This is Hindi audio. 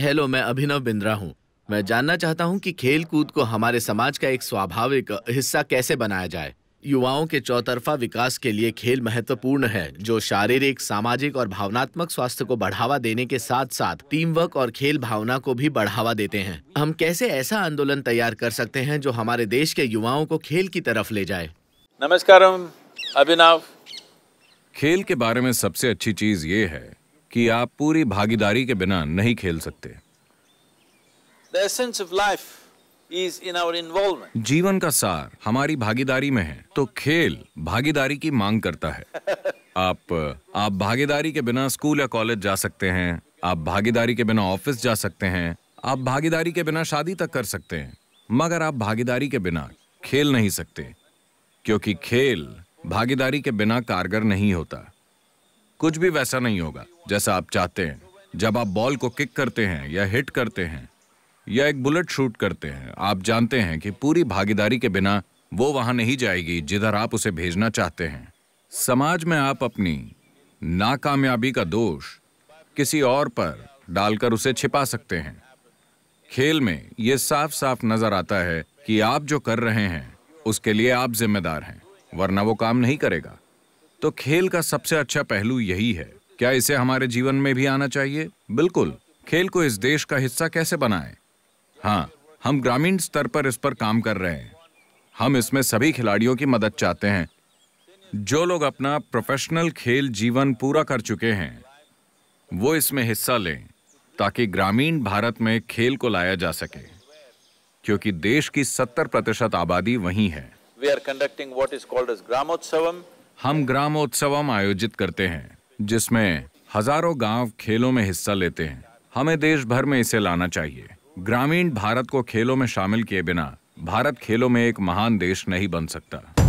हेलो मैं अभिनव बिंद्रा हूँ मैं जानना चाहता हूँ कि खेल कूद को हमारे समाज का एक स्वाभाविक हिस्सा कैसे बनाया जाए युवाओं के चौतरफा विकास के लिए खेल महत्वपूर्ण है जो शारीरिक सामाजिक और भावनात्मक स्वास्थ्य को बढ़ावा देने के साथ साथ टीम वर्क और खेल भावना को भी बढ़ावा देते हैं हम कैसे ऐसा आंदोलन तैयार कर सकते हैं जो हमारे देश के युवाओं को खेल की तरफ ले जाए नमस्कार अभिनव खेल के बारे में सबसे अच्छी चीज ये है कि आप पूरी भागीदारी के बिना नहीं खेल सकते जीवन का सार हमारी भागीदारी में है तो खेल भागीदारी की मांग करता है आप आप भागीदारी के बिना स्कूल या कॉलेज जा सकते हैं आप भागीदारी के बिना ऑफिस जा सकते हैं आप भागीदारी के बिना शादी तक कर सकते हैं मगर आप भागीदारी के बिना खेल नहीं सकते क्योंकि खेल भागीदारी के बिना कारगर नहीं होता कुछ भी वैसा नहीं होगा जैसा आप चाहते हैं जब आप बॉल को किक करते हैं या हिट करते हैं या एक बुलेट शूट करते हैं आप जानते हैं कि पूरी भागीदारी के बिना वो वहां नहीं जाएगी जिधर आप उसे भेजना चाहते हैं समाज में आप अपनी नाकामयाबी का दोष किसी और पर डालकर उसे छिपा सकते हैं खेल में यह साफ साफ नजर आता है कि आप जो कर रहे हैं उसके लिए आप जिम्मेदार हैं वरना वो काम नहीं करेगा तो खेल का सबसे अच्छा पहलू यही है क्या इसे हमारे जीवन में भी आना चाहिए बिल्कुल खेल को इस देश का हिस्सा कैसे बनाएं? हाँ हम ग्रामीण स्तर पर इस पर काम कर रहे हैं हम इसमें सभी खिलाड़ियों की मदद चाहते हैं जो लोग अपना प्रोफेशनल खेल जीवन पूरा कर चुके हैं वो इसमें हिस्सा लें ताकि ग्रामीण भारत में खेल को लाया जा सके क्योंकि देश की 70 प्रतिशत आबादी वही है we are conducting what is called Gramotsavam हम ग्रामोत्सवम आयोजित करते हैं जिसमें हजारों गांव खेलों में हिस्सा लेते हैं हमें देश भर में इसे लाना चाहिए ग्रामीण भारत को खेलों में शामिल किए बिना भारत खेलों में एक महान देश नहीं बन सकता